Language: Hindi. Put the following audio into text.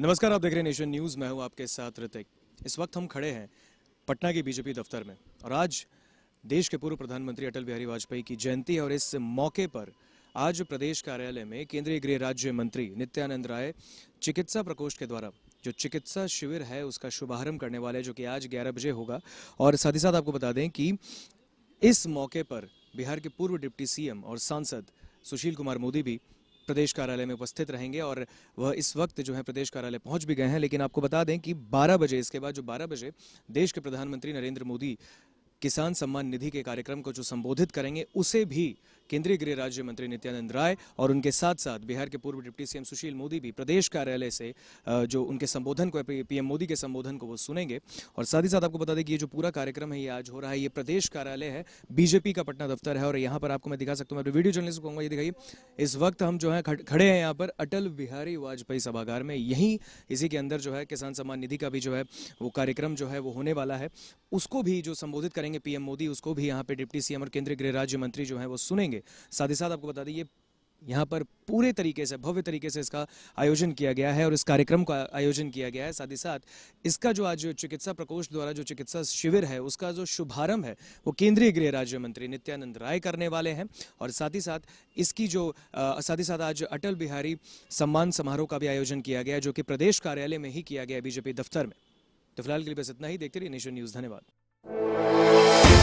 नमस्कार आप देख रहे हैं नेशन न्यूज़ मैं हूं आपके साथ ऋतिक इस वक्त हम खड़े हैं पटना के बीजेपी दफ्तर में और आज देश के पूर्व प्रधानमंत्री अटल बिहारी वाजपेयी की जयंती है और इस मौके पर आज प्रदेश कार्यालय में केंद्रीय गृह राज्य मंत्री नित्यानंद राय चिकित्सा प्रकोष्ठ के द्वारा जो चिकित्सा शिविर है उसका शुभारंभ करने वाले जो कि आज ग्यारह बजे होगा और साथ ही साथ आपको बता दें कि इस मौके पर बिहार के पूर्व डिप्टी सीएम और सांसद सुशील कुमार मोदी भी प्रदेश कार्यालय में उपस्थित रहेंगे और वह इस वक्त जो है प्रदेश कार्यालय पहुंच भी गए हैं लेकिन आपको बता दें कि 12 बजे इसके बाद जो 12 बजे देश के प्रधानमंत्री नरेंद्र मोदी किसान सम्मान निधि के कार्यक्रम को जो संबोधित करेंगे उसे भी केंद्रीय गृह राज्य मंत्री नित्यानंद राय और उनके साथ साथ बिहार के पूर्व डिप्टी सीएम सुशील मोदी भी प्रदेश कार्यालय से जो उनके संबोधन को पीएम मोदी के संबोधन को वो सुनेंगे और साथ ही साथ आपको बता दें कि ये जो पूरा कार्यक्रम है ये आज हो रहा है ये प्रदेश कार्यालय है बीजेपी का पटना दफ्तर है और यहाँ पर आपको मैं दिखा सकता हूँ वीडियो जर्नलिस्ट कहूँगा ये दिखाइए इस वक्त हम जो है खड़े हैं यहाँ पर अटल बिहारी वाजपेयी सभागार में यहीं इसी के अंदर जो है किसान सम्मान निधि का भी जो है वो कार्यक्रम जो है वो होने वाला है उसको भी जो संबोधित करें करेंगे पीएम मोदी उसको भी यहाँ पे डिप्टी सीएम और केंद्रीय गृह राज्य मंत्री जो है वो सुनेंगे साथ ही साथ आपको बता दें ये यहाँ पर पूरे तरीके से भव्य तरीके से इसका आयोजन किया गया है और इस कार्यक्रम का आयोजन किया गया है साथ ही साथ इसका जो आज चिकित्सा प्रकोष्ठ द्वारा जो चिकित्सा शिविर है उसका जो शुभारंभ है वो केंद्रीय गृह राज्य मंत्री नित्यानंद राय करने वाले हैं और साथ ही साथ इसकी जो साथ ही साथ आज अटल बिहारी सम्मान समारोह का भी आयोजन किया गया जो कि प्रदेश कार्यालय में ही किया गया बीजेपी दफ्तर में तो फिलहाल के लिए बस इतना ही देखते रहिए नेशन न्यूज़ धन्यवाद Música